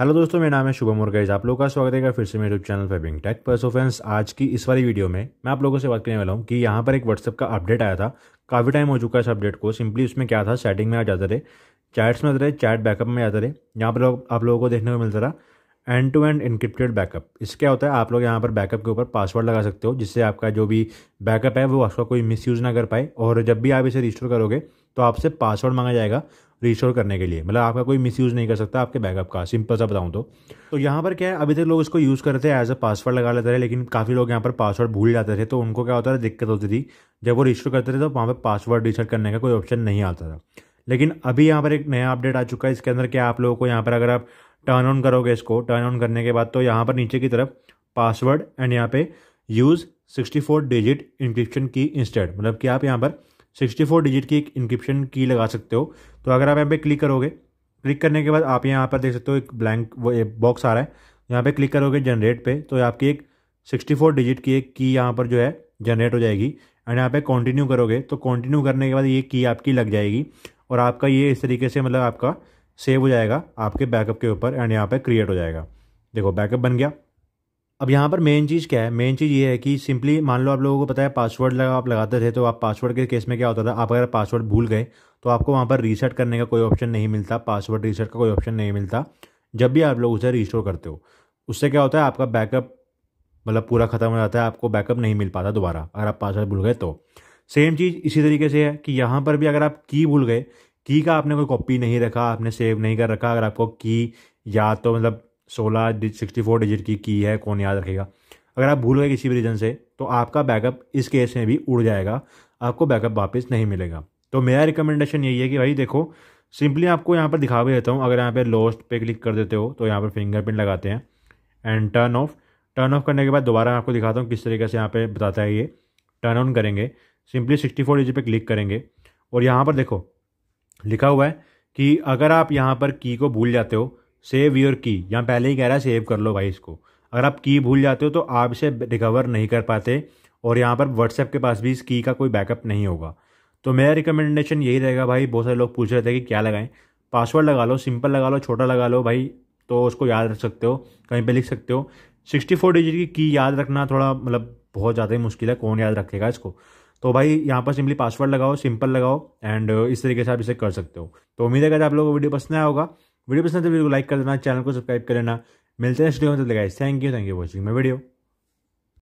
hello दोस्तों मेरा नाम है शुभम और आप लोगों का स्वागत है फिर से मेरे यूट्यूब चैनल पर बिंग टेक पर सो फ्रेंड्स आज की इस वाली वीडियो में मैं आप लोगों से बात करने वाला हूँ कि यहाँ पर एक व्हाट्सअप का अपडेट आया था काफ़ी टाइम हो चुका है इस अपडेट को सिंपली उसमें क्या था सेटिंग में आ जाता रहे चैट्स में आता रहे चैट बैकअप में आता रहे यहाँ पर लोग आप लोगों को देखने को मिलता रहा end to end encrypted backup इससे क्या होता है आप लोग यहाँ पर बैकअप के ऊपर पासवर्ड लगा सकते हो जिससे आपका जो भी बैकअप है वो आपका कोई मिस ना कर पाए और जब भी आप इसे रिस्टोर करोगे तो आपसे पासवर्ड मांगा जाएगा रिश्योर करने के लिए मतलब आपका कोई मिस यूज़ नहीं कर सकता आपके बैकअप का सिंपल सा बताऊँ तो तो यहाँ पर क्या है अभी तक लोग इसको यूज़ करते थे एज अ पासवर्ड लगा लेते थे लेकिन काफ़ी लोग यहाँ पर पासवर्ड भूल जाते थे तो उनको क्या होता था दिक्कत होती थी जब वो रिस्टोर करते थे तो वहाँ पर पासवर्ड रिसेट करने का कोई ऑप्शन नहीं आता था लेकिन अभी यहाँ पर एक नया अपडेट आ चुका है इसके अंदर क्या आप लोगों को यहाँ पर अगर आप टर्न ऑन करोगे इसको टर्न ऑन करने के बाद तो यहाँ पर नीचे की तरफ पासवर्ड एंड यहाँ पे use sixty four digit encryption की इंस्टेड मतलब कि आप यहाँ पर सिक्सटी फोर डिजिट की एक इंक्रिप्शन की लगा सकते हो तो अगर आप यहाँ पे क्लिक करोगे क्लिक करने के बाद आप यहाँ पर देख सकते हो एक ब्लैंक वो बॉक्स आ रहा है यहाँ पे क्लिक करोगे जनरेट पे तो आपकी एक सिक्सटी फोर डिजिट की एक की यहाँ पर जो है जनरेट हो जाएगी एंड यहाँ पे कंटिन्यू करोगे तो कंटिन्यू करने के बाद ये की आपकी लग जाएगी और आपका ये इस तरीके से मतलब आपका सेव हो जाएगा आपके बैकअप के ऊपर एंड यहाँ पर क्रिएट हो जाएगा देखो बैकअप बन गया अब यहाँ पर मेन चीज़ क्या है मेन चीज़ ये है कि सिंपली मान लो आप लोगों को पता है पासवर्ड लगा आप लगाते थे तो आप पासवर्ड के केस में क्या होता था आप अगर पासवर्ड भूल गए तो आपको वहाँ पर रीसेट करने का कोई ऑप्शन नहीं मिलता पासवर्ड रीसेट का कोई ऑप्शन नहीं मिलता जब भी आप लोग उसे रिस्टोर करते हो उससे क्या होता है आपका बैकअप मतलब पूरा ख़त्म हो जाता है आपको बैकअप नहीं मिल पाता दोबारा अगर आप पासवर्ड भूल गए तो सेम चीज़ इसी तरीके से है कि यहाँ पर भी अगर आप की भूल गए की का आपने कोई कॉपी नहीं रखा आपने सेव नहीं कर रखा अगर आपको की या तो मतलब सोलह डिज सिक्सटी फोर डिजिट की की है कौन याद रखेगा अगर आप भूल गए किसी भी रीज़न से तो आपका बैकअप इस केस में भी उड़ जाएगा आपको बैकअप वापस नहीं मिलेगा तो मेरा रिकमेंडेशन यही है कि भाई देखो सिंपली आपको यहाँ पर दिखा भी देता हूँ अगर यहाँ पर लॉस्ट पे क्लिक कर देते हो तो यहाँ पर फिंगरप्रिंट लगाते हैं and turn off turn off करने के बाद दोबारा आपको दिखाता हूँ किस तरीके से यहाँ पर बताता है ये टर्न ऑन करेंगे सिंपली सिक्सटी फोर डिजिट पर क्लिक करेंगे और यहाँ पर देखो लिखा हुआ है कि अगर आप यहाँ पर की को भूल जाते हो सेव योर की यहाँ पहले ही कह रहा है सेव कर लो भाई इसको अगर आप की भूल जाते हो तो आप इसे रिकवर नहीं कर पाते और यहाँ पर व्हाट्सएप के पास भी इस की का कोई बैकअप नहीं होगा तो मेरा रिकमेंडेशन यही रहेगा भाई बहुत सारे लोग पूछ रहे थे कि क्या लगाएं पासवर्ड लगा लो सिंपल लगा लो छोटा लगा लो भाई तो उसको याद रख सकते हो कहीं पर लिख सकते हो सिक्सटी फोर डिजिट की की याद रखना थोड़ा मतलब बहुत ज़्यादा ही मुश्किल है कौन याद रखेगा इसको तो भाई यहाँ पर सिंपली पासवर्ड लगाओ सिंपल लगाओ एंड इस तरीके से आप इसे कर सकते हो तो उम्मीद है कि आप लोगों को वीडियो पसंद आया होगा वीडियो पसंद है तो वीडियो को लाइक कर देना चैनल को सब्सक्राइब कर लेना मिलते हैं स्टूडियो में तो लगाइए thank you thank you watching my video